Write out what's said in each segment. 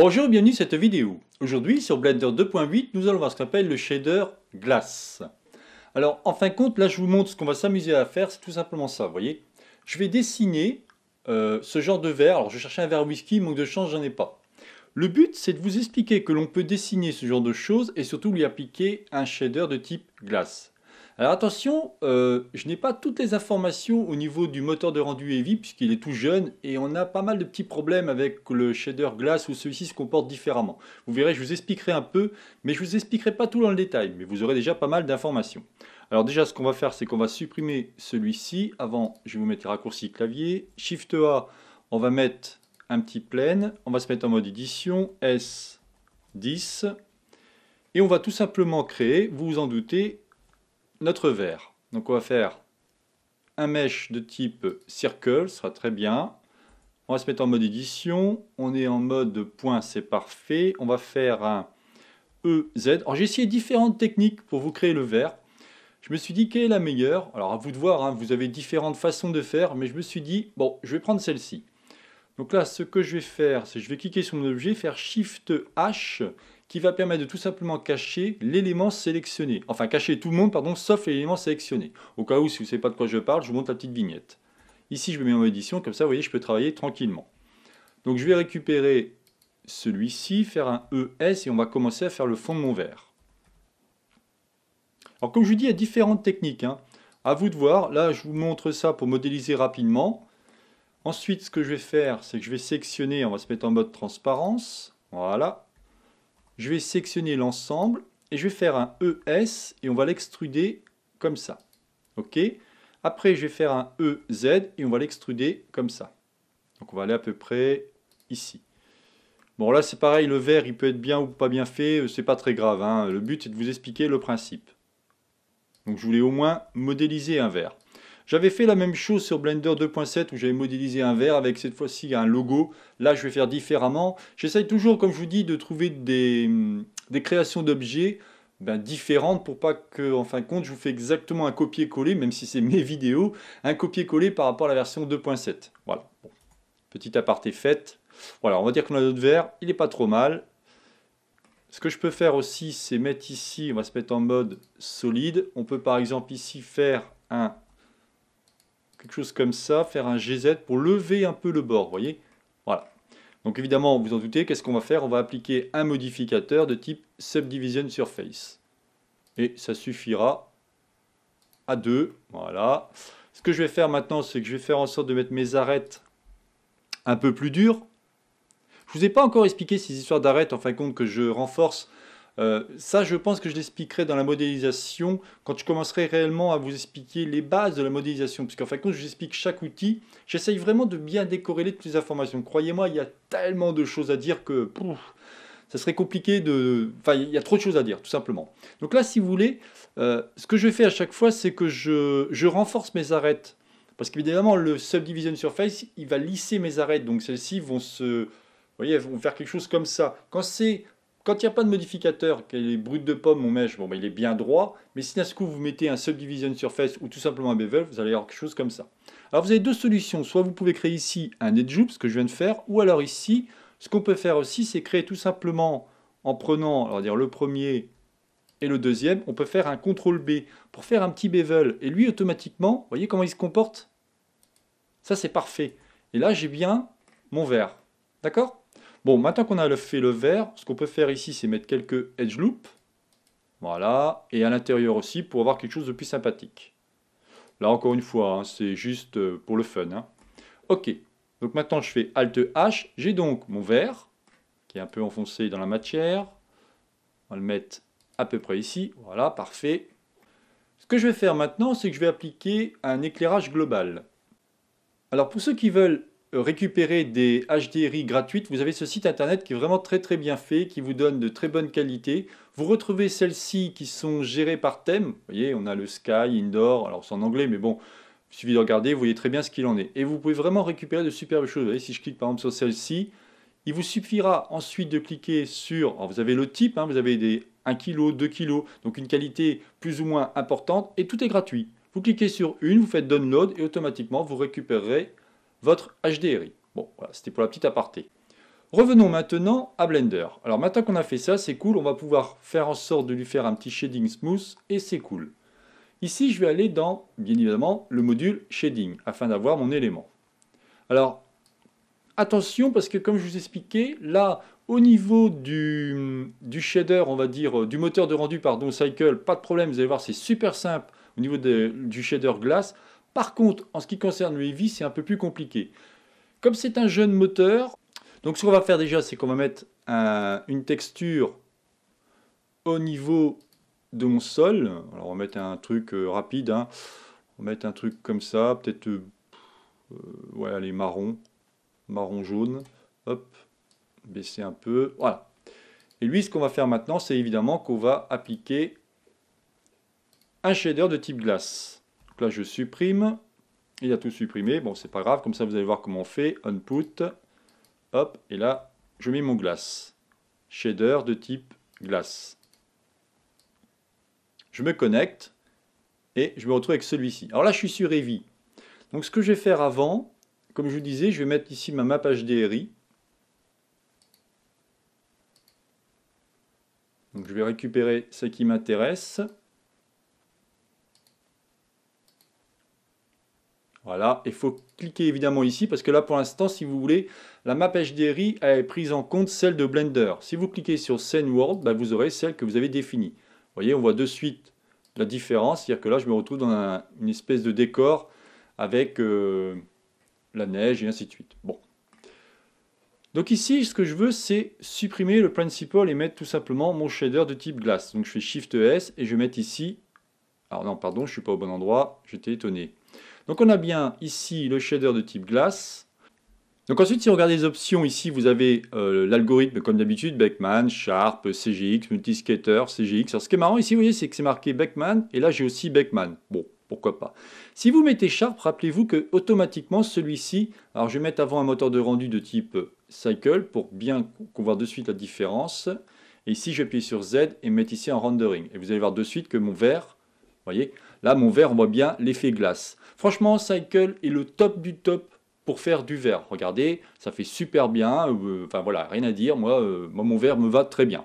Bonjour, et bienvenue dans cette vidéo. Aujourd'hui, sur Blender 2.8, nous allons voir ce qu'on appelle le shader glace. Alors, en fin de compte, là, je vous montre ce qu'on va s'amuser à faire, c'est tout simplement ça, vous voyez. Je vais dessiner euh, ce genre de verre. Alors, je cherchais un verre whisky, manque de chance, j'en ai pas. Le but, c'est de vous expliquer que l'on peut dessiner ce genre de choses et surtout lui appliquer un shader de type glace. Alors attention, euh, je n'ai pas toutes les informations au niveau du moteur de rendu Heavy puisqu'il est tout jeune et on a pas mal de petits problèmes avec le shader glace où celui-ci se comporte différemment. Vous verrez, je vous expliquerai un peu, mais je vous expliquerai pas tout dans le détail, mais vous aurez déjà pas mal d'informations. Alors déjà, ce qu'on va faire, c'est qu'on va supprimer celui-ci. Avant, je vais vous mettre les raccourcis clavier. Shift A, on va mettre un petit plane. On va se mettre en mode édition, S10. Et on va tout simplement créer, vous vous en doutez, notre verre. Donc on va faire un mesh de type circle, ce sera très bien. On va se mettre en mode édition, on est en mode point, c'est parfait. On va faire un EZ. Alors j'ai essayé différentes techniques pour vous créer le verre. Je me suis dit quelle est la meilleure. Alors à vous de voir, hein, vous avez différentes façons de faire, mais je me suis dit, bon, je vais prendre celle-ci. Donc là, ce que je vais faire, c'est je vais cliquer sur mon objet, faire Shift H, qui va permettre de tout simplement cacher l'élément sélectionné. Enfin, cacher tout le monde, pardon, sauf l'élément sélectionné. Au cas où, si vous ne savez pas de quoi je parle, je vous montre la petite vignette. Ici, je me mets en édition, comme ça, vous voyez, je peux travailler tranquillement. Donc, je vais récupérer celui-ci, faire un ES, et on va commencer à faire le fond de mon verre. Alors, comme je vous dis, il y a différentes techniques. Hein. À vous de voir. Là, je vous montre ça pour modéliser rapidement. Ensuite, ce que je vais faire, c'est que je vais sectionner, on va se mettre en mode transparence. Voilà. Je vais sectionner l'ensemble et je vais faire un ES et on va l'extruder comme ça. OK Après, je vais faire un EZ et on va l'extruder comme ça. Donc, on va aller à peu près ici. Bon, là, c'est pareil, le vert, il peut être bien ou pas bien fait, euh, c'est pas très grave. Hein. Le but, c'est de vous expliquer le principe. Donc, je voulais au moins modéliser un verre. J'avais fait la même chose sur Blender 2.7 où j'avais modélisé un verre avec cette fois-ci un logo. Là, je vais faire différemment. J'essaye toujours, comme je vous dis, de trouver des, hum, créations d'objets ben, différentes pour pas que, en fin de compte, je vous fais exactement un copier-coller, même si c'est mes vidéos, un copier-coller par rapport à la version 2.7. Voilà. Bon. Petit aparté fait. Voilà, on va dire qu'on a notre verre. Il n'est pas trop mal. Ce que je peux faire aussi, c'est mettre ici, on va se mettre en mode solide. On peut par exemple ici faire un quelque chose comme ça, faire un GZ pour lever un peu le bord, vous voyez Voilà. Donc évidemment, vous en doutez, qu'est-ce qu'on va faire On va appliquer un modificateur de type Subdivision Surface. Et ça suffira à 2, voilà. Ce que je vais faire maintenant, c'est que je vais faire en sorte de mettre mes arêtes un peu plus dures. Je ne vous ai pas encore expliqué ces histoires d'arêtes, en fin de compte, que je renforce euh, ça, je pense que je l'expliquerai dans la modélisation, quand je commencerai réellement à vous expliquer les bases de la modélisation, puisqu'en quand je vous j'explique chaque outil. J'essaye vraiment de bien décorréler toutes les informations. Croyez-moi, il y a tellement de choses à dire que... ça serait compliqué de... Enfin, il y a trop de choses à dire, tout simplement. Donc là, si vous voulez, euh, ce que je fais à chaque fois, c'est que je, je, renforce mes arêtes. Parce qu'évidemment, le subdivision surface, il va lisser mes arêtes. Donc celles-ci vont se... Vous voyez, elles vont faire quelque chose comme ça. Quand c'est quand il n'y a pas de modificateur, qu'elle est brut de pomme ou mèche, bon, bah, il est bien droit. Mais si d'un coup vous mettez un subdivision surface ou tout simplement un bevel, vous allez avoir quelque chose comme ça. Alors vous avez deux solutions. Soit vous pouvez créer ici un edge loop, ce que je viens de faire, ou alors ici, ce qu'on peut faire aussi, c'est créer tout simplement en prenant, alors dire le premier et le deuxième, on peut faire un CTRL B pour faire un petit bevel. Et lui, automatiquement, vous voyez comment il se comporte Ça, c'est parfait. Et là, j'ai bien mon verre. D'accord Bon, maintenant qu'on a fait le vert, ce qu'on peut faire ici, c'est mettre quelques edge loops. Voilà, et à l'intérieur aussi, pour avoir quelque chose de plus sympathique. Là, encore une fois, hein, c'est juste euh, pour le fun. Hein. Ok, donc maintenant je fais Alt H, j'ai donc mon vert, qui est un peu enfoncé dans la matière. On va le mettre à peu près ici, voilà, parfait. Ce que je vais faire maintenant, c'est que je vais appliquer un éclairage global. Alors pour ceux qui veulent euh, récupérer des HDRI gratuites, vous avez ce site internet qui est vraiment très très bien fait, qui vous donne de très bonnes qualités Vous retrouvez celles-ci qui sont gérées par thème. Vous voyez, on a le Sky, Indoor, alors c'est en anglais, mais bon, il suffit de regarder, vous voyez très bien ce qu'il en est. Et vous pouvez vraiment récupérer de superbes choses. Vous voyez, si je clique par exemple sur celle-ci, il vous suffira ensuite de cliquer sur, vous avez le type, hein, vous avez des 1 kg, 2 kg, donc une qualité plus ou moins importante, et tout est gratuit. Vous cliquez sur une, vous faites download et automatiquement vous récupérerez votre HDRI. Bon, voilà, c'était pour la petite aparté. Revenons maintenant à Blender. Alors maintenant qu'on a fait ça, c'est cool, on va pouvoir faire en sorte de lui faire un petit shading smooth et c'est cool. Ici, je vais aller dans, bien évidemment, le module shading afin d'avoir mon élément. Alors, attention parce que comme je vous expliquais, là, au niveau du, du shader, on va dire, euh, du moteur de rendu, pardon, cycle, pas de problème, vous allez voir, c'est super simple au niveau du shader glace. Par contre, en ce qui concerne le Heavy, c'est un peu plus compliqué. Comme c'est un jeune moteur, donc ce qu'on va faire déjà, c'est qu'on va mettre une texture au niveau de mon sol. Alors on va mettre un truc euh, rapide, hein. on va mettre un truc comme ça, peut-être, euh, euh, ouais, marron, marron jaune, hop, baisser un peu, voilà. Et lui, ce qu'on va faire maintenant, c'est évidemment qu'on va appliquer un shader de type glace là, je supprime. Il a tout supprimé. Bon, c'est pas grave. Comme ça, vous allez voir comment on fait. put, Hop. Et là, je mets mon glace. Shader de type glace. Je me connecte. Et je me retrouve avec celui-ci. Alors là, je suis sur Evi, Donc ce que je vais faire avant, comme je vous disais, je vais mettre ici ma map HDRI. Donc je vais récupérer ce qui m'intéresse. Voilà, il faut cliquer évidemment ici parce que là pour l'instant, si vous voulez, la map HDRI est prise en compte celle de Blender. Si vous cliquez sur Scene World, bah, vous aurez celle que vous avez définie. Vous voyez, on voit de suite la différence, c'est-à-dire que là je me retrouve dans une espèce de décor avec euh, la neige et ainsi de suite. Bon. Donc ici, ce que je veux, c'est supprimer le principal et mettre tout simplement mon shader de type glace. Donc je fais Shift e S et je vais mettre ici... Alors ah non, pardon, je ne suis pas au bon endroit, j'étais étonné. Donc on a bien ici le shader de type glace. Donc ensuite, si on regarde les options, ici vous avez euh, l'algorithme comme d'habitude, Beckman, Sharp, CGX, Multiskater, CGX. Alors ce qui est marrant ici, vous voyez, c'est que c'est marqué Beckman, et là j'ai aussi Beckman. Bon, pourquoi pas. Si vous mettez Sharp, rappelez-vous que automatiquement celui-ci, alors je vais mettre avant un moteur de rendu de type euh, Cycle pour bien qu'on voit de suite la différence. Et ici, j'appuie sur Z et mettre ici en rendering. Et vous allez voir de suite que mon vert, vous voyez, Là, mon verre, on voit bien l'effet glace. Franchement, Cycle est le top du top pour faire du verre. Regardez, ça fait super bien. Euh, enfin voilà, rien à dire. Euh, moi, mon verre me va très bien.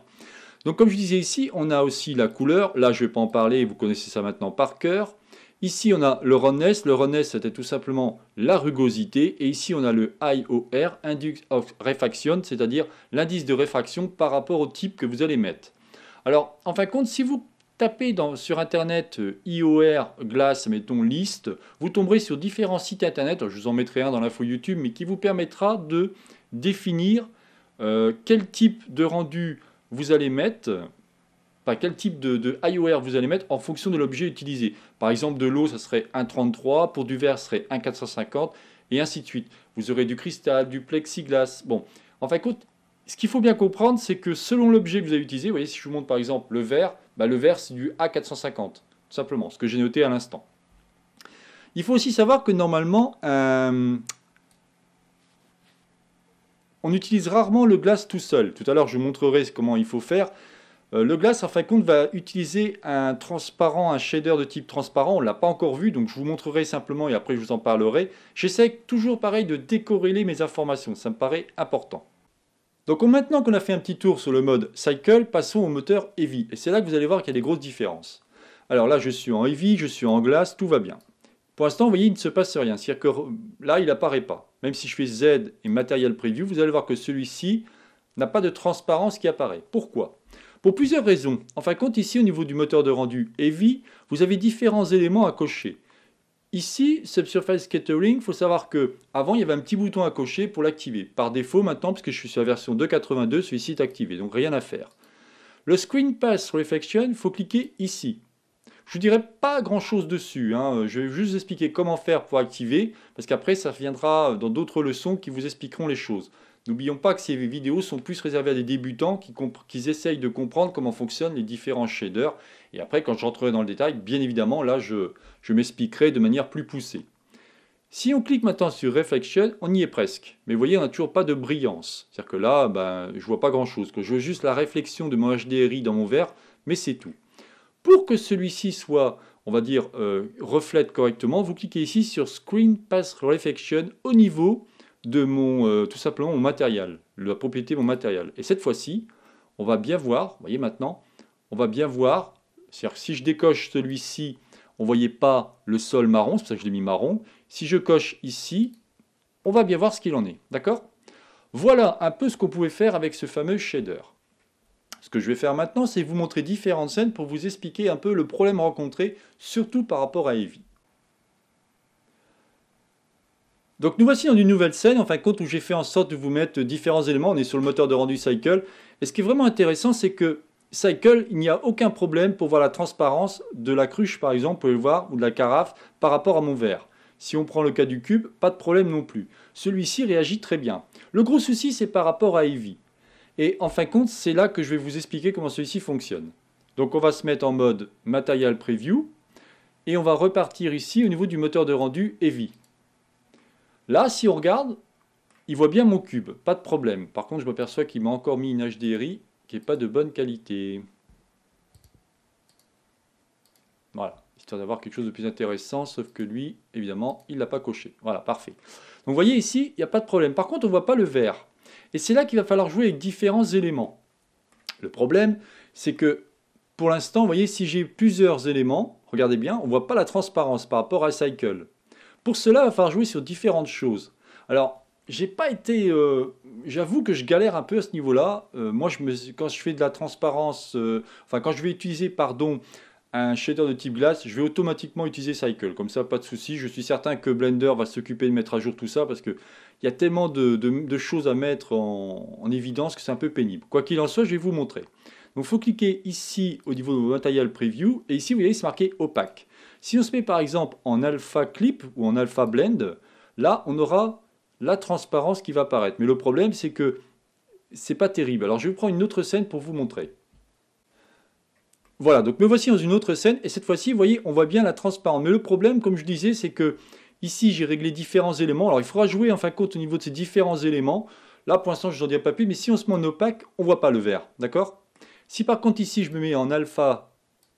Donc comme je disais ici, on a aussi la couleur. Là, je ne vais pas en parler, vous connaissez ça maintenant par cœur. Ici, on a le runness. Le runness c'était tout simplement la rugosité. Et ici, on a le IOR, Index of Refraction, c'est-à-dire l'indice de réfraction par rapport au type que vous allez mettre. Alors, en fin de compte, si vous tapez sur internet euh, IOR glace, mettons liste, vous tomberez sur différents sites internet, je vous en mettrai un dans l'info YouTube, mais qui vous permettra de définir euh, quel type de rendu vous allez mettre, pas quel type de, de IOR vous allez mettre en fonction de l'objet utilisé. Par exemple, de l'eau, ça serait 1,33, pour du verre, ça serait 1,450, et ainsi de suite. Vous aurez du cristal, du plexiglas. Bon, enfin écoute, ce qu'il faut bien comprendre, c'est que selon l'objet que vous avez utilisé, voyez, si je vous montre par exemple le verre, bah, le vert c'est du A450, tout simplement, ce que j'ai noté à l'instant. Il faut aussi savoir que normalement, euh, on utilise rarement le glace tout seul. Tout à l'heure, je vous montrerai comment il faut faire. Euh, le glace, en fin de compte, va utiliser un transparent, un shader de type transparent. On ne l'a pas encore vu, donc je vous montrerai simplement et après je vous en parlerai. J'essaie toujours, pareil, de décorréler mes informations. Ça me paraît important. Donc maintenant qu'on a fait un petit tour sur le mode Cycle, passons au moteur Heavy. Et c'est là que vous allez voir qu'il y a des grosses différences. Alors là, je suis en Heavy, je suis en glace, tout va bien. Pour l'instant, vous voyez, il ne se passe rien. C'est-à-dire que là, il n'apparaît pas. Même si je fais Z et Material Preview, vous allez voir que celui-ci n'a pas de transparence qui apparaît. Pourquoi Pour plusieurs raisons. Enfin, fin compte, ici, au niveau du moteur de rendu Heavy, vous avez différents éléments à cocher. Ici, Subsurface Catering, il faut savoir que avant il y avait un petit bouton à cocher pour l'activer. Par défaut maintenant, parce que je suis sur la version 2.82, celui-ci est activé, donc rien à faire. Le Screen Pass Reflection, il faut cliquer ici. Je ne dirai pas grand-chose dessus, hein. je vais juste vous expliquer comment faire pour activer, parce qu'après ça viendra dans d'autres leçons qui vous expliqueront les choses. N'oublions pas que ces vidéos sont plus réservées à des débutants qui, essayent de comprendre comment fonctionnent les différents shaders. Et après, quand je rentrerai dans le détail, bien évidemment, là, je, m'expliquerai de manière plus poussée. Si on clique maintenant sur Reflection, on y est presque. Mais vous voyez, on n'a toujours pas de brillance. C'est-à-dire que là, ben, je ne vois pas grand-chose. Je veux juste la réflexion de mon HDRI dans mon verre, mais c'est tout. Pour que celui-ci soit, on va dire, euh, reflète correctement, vous cliquez ici sur Screen Pass Reflection au niveau de mon, euh, tout simplement mon matériel, la propriété de mon matériel. Et cette fois-ci, on va bien voir, vous voyez maintenant, on va bien voir, c'est-à-dire si je décoche celui-ci, on ne voyait pas le sol marron, c'est pour ça que je l'ai mis marron. Si je coche ici, on va bien voir ce qu'il en est, d'accord Voilà un peu ce qu'on pouvait faire avec ce fameux shader. Ce que je vais faire maintenant, c'est vous montrer différentes scènes pour vous expliquer un peu le problème rencontré, surtout par rapport à Evie Donc nous voici dans une nouvelle scène, en fin de compte, où j'ai fait en sorte de vous mettre différents éléments. On est sur le moteur de rendu Cycle. Et ce qui est vraiment intéressant, c'est que Cycle, il n'y a aucun problème pour voir la transparence de la cruche, par exemple, vous pouvez le voir, ou de la carafe, par rapport à mon verre. Si on prend le cas du cube, pas de problème non plus. Celui-ci réagit très bien. Le gros souci, c'est par rapport à Eevee. Et en fin de compte, c'est là que je vais vous expliquer comment celui-ci fonctionne. Donc on va se mettre en mode Material Preview, et on va repartir ici au niveau du moteur de rendu Eevee. Là, si on regarde, il voit bien mon cube, pas de problème. Par contre, je m'aperçois qu'il m'a encore mis une HDRI qui n'est pas de bonne qualité. Voilà, histoire d'avoir quelque chose de plus intéressant, sauf que lui, évidemment, il ne l'a pas coché. Voilà, parfait. Donc vous voyez ici, il n'y a pas de problème. Par contre, on ne voit pas le vert. Et c'est là qu'il va falloir jouer avec différents éléments. Le problème, c'est que pour l'instant, vous voyez, si j'ai plusieurs éléments, regardez bien, on ne voit pas la transparence par rapport à Cycle. Pour cela, il va falloir jouer sur différentes choses. Alors, j'ai pas été... Euh, j'avoue que je galère un peu à ce niveau-là. Euh, moi, quand je fais de la transparence... Euh, enfin, quand je vais utiliser, pardon, un shader de type glace, je vais automatiquement utiliser Cycle. Comme ça, pas de souci. Je suis certain que Blender va s'occuper de mettre à jour tout ça parce qu'il y a tellement de, choses à mettre en évidence que c'est un peu pénible. Quoi qu'il en soit, je vais vous montrer. Donc il faut cliquer ici au niveau de matériel Material Preview et ici vous voyez c'est marqué opaque. Si on se met par exemple en Alpha Clip ou en Alpha Blend, là on aura la transparence qui va apparaître. Mais le problème c'est que c'est pas terrible. Alors je vais prendre une autre scène pour vous montrer. Voilà, donc me voici dans une autre scène et cette fois-ci, vous voyez, on voit bien la transparence. Mais le problème, comme je disais, c'est que ici j'ai réglé différents éléments. Alors il faudra jouer en fin de compte au niveau de ces différents éléments. Là, pour l'instant, je n'en dirai pas plus, mais si on se met en opaque, on ne voit pas le vert, d'accord si par contre ici je me mets en alpha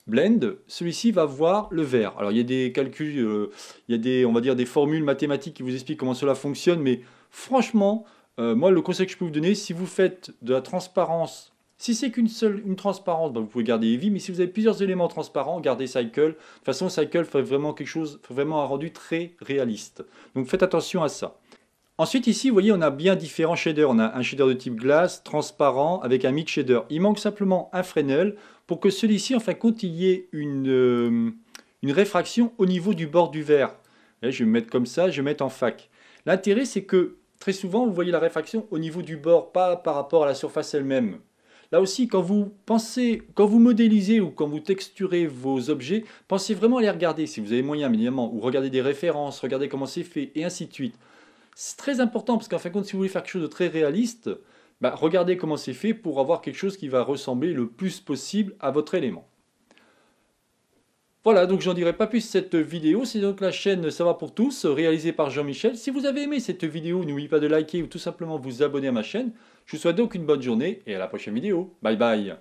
blend, celui-ci va voir le vert. Alors il y a des calculs, euh, il y a des, on va dire, des formules mathématiques qui vous expliquent comment cela fonctionne, mais franchement, euh, moi le conseil que je peux vous donner, si vous faites de la transparence, si c'est qu'une seule une transparence, ben, vous pouvez garder Eevee, mais si vous avez plusieurs éléments transparents, gardez Cycle. De toute façon, Cycle fait vraiment quelque chose, fait vraiment un rendu très réaliste. Donc faites attention à ça. Ensuite, ici, vous voyez, on a bien différents shaders. On a un shader de type glace, transparent, avec un mix shader. Il manque simplement un Fresnel pour que celui-ci, en fin de il y ait euh, une, réfraction au niveau du bord du verre. je vais me mettre comme ça, je vais mettre en fac. L'intérêt, c'est que très souvent, vous voyez la réfraction au niveau du bord, pas par rapport à la surface elle-même. Là aussi, quand vous pensez, quand vous modélisez ou quand vous texturez vos objets, pensez vraiment à les regarder si vous avez moyen, évidemment, ou regardez des références, regardez comment c'est fait, et ainsi de suite. C'est très important parce qu'en fin de compte, si vous voulez faire quelque chose de très réaliste, bah, regardez comment c'est fait pour avoir quelque chose qui va ressembler le plus possible à votre élément. Voilà, donc j'en dirai pas plus cette vidéo. C'est donc la chaîne Ça va pour tous, réalisée par Jean-Michel. Si vous avez aimé cette vidéo, n'oubliez pas de liker ou tout simplement vous abonner à ma chaîne. Je vous souhaite donc une bonne journée et à la prochaine vidéo. Bye bye